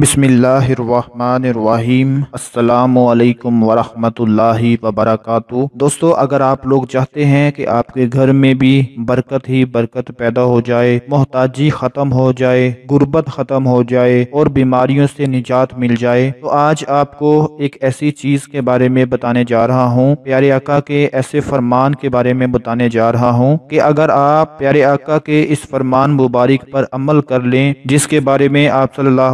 बिसमीम अल्लाम वरहमतुल्लाहि वबरकातु दोस्तों अगर आप लोग चाहते हैं कि आपके घर में भी बरकत ही बरकत पैदा हो जाए मोहताजी ख़त्म हो जाए गुर्बत ख़त्म हो जाए और बीमारियों से निजात मिल जाए तो आज आपको एक ऐसी चीज़ के बारे में बताने जा रहा हूँ प्यारे आका के ऐसे फरमान के बारे में बताने जा रहा हूँ कि अगर आप प्यारे आका के इस फरमान मुबारक पर अमल कर लें जिसके बारे में आप सल्ला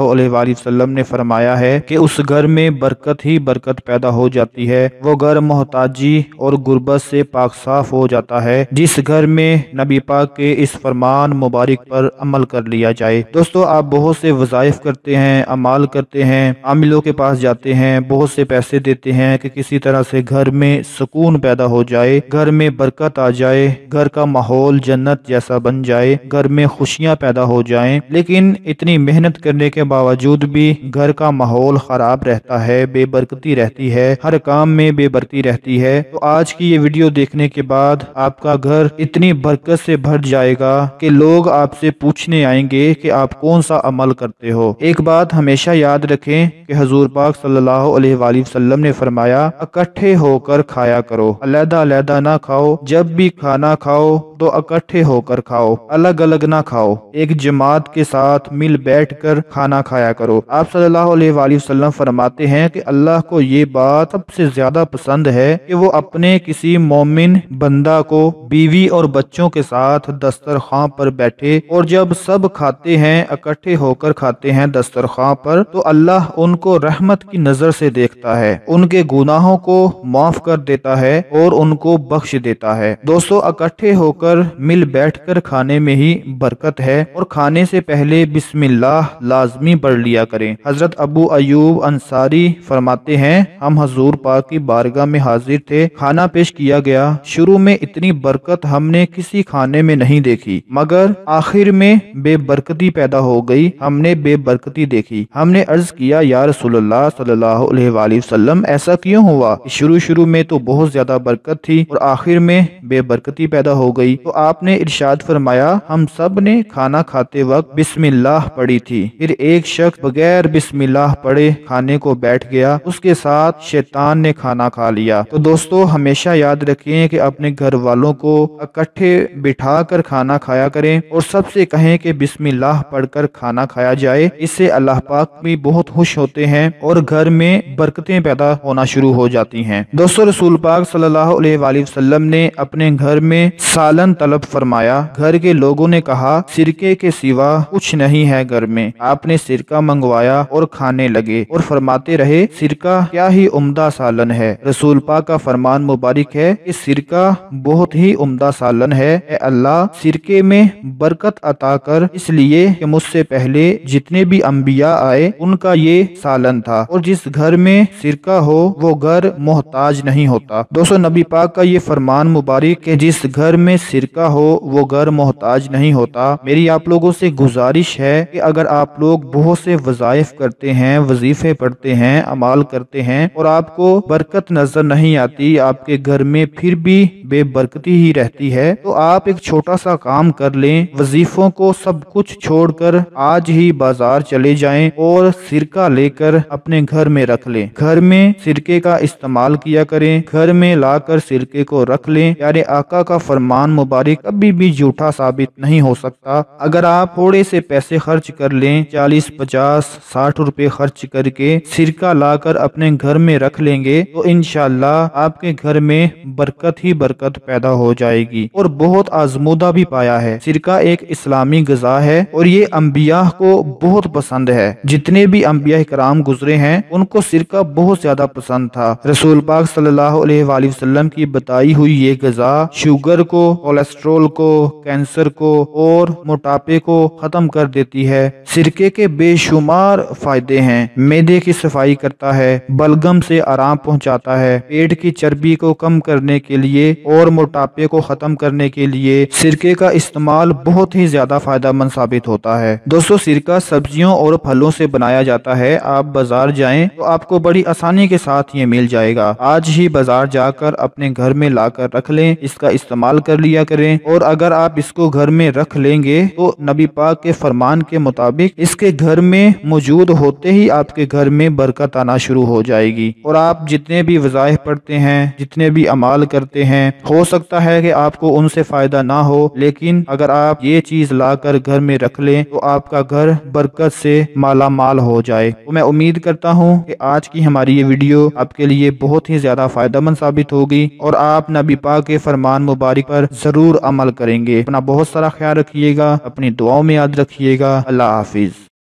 वसल्लम ने फरमाया है कि उस घर में बरकत ही बरकत पैदा हो जाती है वो घर मोहताजी और गुर्बत से पाक साफ हो जाता है जिस घर में नबी पाक के इस फरमान मुबारक पर अमल कर लिया जाए दोस्तों आप बहुत से वजायफ करते हैं अमाल करते हैं आमिलों के पास जाते हैं बहुत से पैसे देते हैं कि किसी तरह से घर में सुकून पैदा हो जाए घर में बरकत आ जाए घर का माहौल जन्नत जैसा बन जाए घर में खुशियाँ पैदा हो जाए लेकिन इतनी मेहनत करने के बावजूद भी घर का माहौल खराब रहता है बेबरकती रहती है हर काम में बेबरती रहती है तो आज की ये वीडियो देखने के बाद आपका घर इतनी बरकत से भर जाएगा कि लोग आपसे पूछने आएंगे कि आप कौन सा अमल करते हो एक बात हमेशा याद रखें कि हजूर पाक सल्लल्लाहु अलैहि वसल्लम ने फरमाया इकट्ठे होकर खाया करो अलहदा अलहदा ना खाओ जब भी खाना खाओ तो इकट्ठे होकर खाओ अलग अलग ना खाओ एक जमात के साथ मिल बैठ कर खाना खाया करो आप सल्लल्लाहु अलैहि वसल्लम फरमाते हैं कि अल्लाह को ये बात सबसे ज्यादा पसंद है कि वो अपने किसी मोमिन बंदा को बीवी और बच्चों के साथ दस्तरखां पर बैठे और जब सब खाते हैं इकट्ठे होकर खाते हैं खां पर तो अल्लाह उनको रहमत की नजर से देखता है उनके गुनाहों को माफ कर देता है और उनको बख्श देता है दोस्तों इकट्ठे होकर होकर मिल बैठकर खाने में ही बरकत है और खाने से पहले बिस्मिल्लाह लाजमी पढ़ लिया करें हजरत अबू अयूब अंसारी फरमाते हैं हम हजूर पाक की बारगाह में हाजिर थे खाना पेश किया गया शुरू में इतनी बरकत हमने किसी खाने में नहीं देखी मगर आखिर में बेबरकती पैदा हो गई हमने बेबरकती देखी हमने अर्ज किया यार रसोल्ला सल्लाम ऐसा क्यों हुआ शुरू शुरू में तो बहुत ज्यादा बरकत थी और आखिर में बेबरकती पैदा हो गई गई तो आपने इरशाद फरमाया हम सब ने खाना खाते वक्त बिस्मिल्लाह पढ़ी थी फिर एक शख्स बगैर बिस्मिल्लाह पढ़े खाने को बैठ गया उसके साथ शैतान ने खाना खा लिया तो दोस्तों हमेशा याद रखें कि अपने घर वालों को इकट्ठे बिठा कर खाना खाया करें और सबसे कहें कि बिस्मिल्लाह पढ़कर खाना खाया जाए इससे अल्लाह पाक भी बहुत खुश होते हैं और घर में बरकतें पैदा होना शुरू हो जाती हैं दोस्तों रसूल पाक सल्लल्लाहु अलैहि वसल्लम ने अपने घर में सालन बदन तलब फरमाया घर के लोगों ने कहा सिरके के सिवा कुछ नहीं है घर में आपने सिरका मंगवाया और खाने लगे और फरमाते रहे सिरका क्या ही उम्दा सालन है रसूल पा का फरमान मुबारक है कि सिरका बहुत ही उम्दा सालन है अल्लाह सिरके में बरकत अता कर इसलिए कि मुझसे पहले जितने भी अम्बिया आए उनका ये सालन था और जिस घर में सिरका हो वो घर मोहताज नहीं होता दोस्तों नबी पाक का ये फरमान मुबारक है जिस घर में सिरका हो वो घर मोहताज नहीं होता मेरी आप लोगों से गुजारिश है कि अगर आप लोग बहुत से वज़ाइफ करते हैं वजीफे पढ़ते हैं अमाल करते हैं और आपको बरकत नजर नहीं आती आपके घर में फिर भी बेबरकती ही रहती है तो आप एक छोटा सा काम कर लें वजीफों को सब कुछ छोड़कर आज ही बाजार चले जाएं और सिरका लेकर अपने घर में रख लें घर में सिरके का इस्तेमाल किया करें घर में लाकर सिरके को रख लें प्यारे आका का फरमान मुबारक कभी भी झूठा साबित नहीं हो सकता अगर आप थोड़े से पैसे खर्च कर लें चालीस पचास साठ रुपए खर्च करके सिरका लाकर अपने घर में रख लेंगे तो इनशाला आपके घर में बरकत ही बरकत पैदा हो जाएगी और बहुत आजमूदा भी पाया है सिरका एक इस्लामी गजा है और ये अम्बिया को बहुत पसंद है जितने भी अम्बिया कराम गुजरे हैं उनको सिरका बहुत ज्यादा पसंद था रसूल पाक सल्लल्लाहु की बताई हुई ये गजा शुगर को कोलेस्ट्रोल को कैंसर को और मोटापे को खत्म कर देती है सिरके के बेशुमार फायदे हैं मैदे की सफाई करता है बलगम से आराम पहुंचाता है पेट की चर्बी को कम करने के लिए और मोटापे को खत्म करने के लिए सिरके का इस्तेमाल बहुत ही ज्यादा मंद साबित होता है दोस्तों सिरका सब्जियों और फलों से बनाया जाता है आप बाजार जाए तो आपको बड़ी आसानी के साथ ये मिल जाएगा आज ही बाजार जाकर अपने घर में लाकर रख लें इसका इस्तेमाल कर लिया किया करें और अगर आप इसको घर में रख लेंगे तो नबी पाक के फरमान के मुताबिक इसके घर में मौजूद होते ही आपके घर में बरकत आना शुरू हो जाएगी और आप जितने भी वजाह पढ़ते हैं जितने भी अमाल करते हैं हो सकता है कि आपको उनसे फायदा ना हो लेकिन अगर आप ये चीज लाकर घर में रख लें तो आपका घर बरकत से माला माल हो जाए तो मैं उम्मीद करता हूँ कि आज की हमारी ये वीडियो आपके लिए बहुत ही ज्यादा मंद साबित होगी और आप नबी पा के फरमान मुबारक पर जरूर ज़रूर अमल करेंगे अपना बहुत सारा ख्याल रखिएगा अपनी दुआओं में याद रखिएगा अल्लाह हाफिज़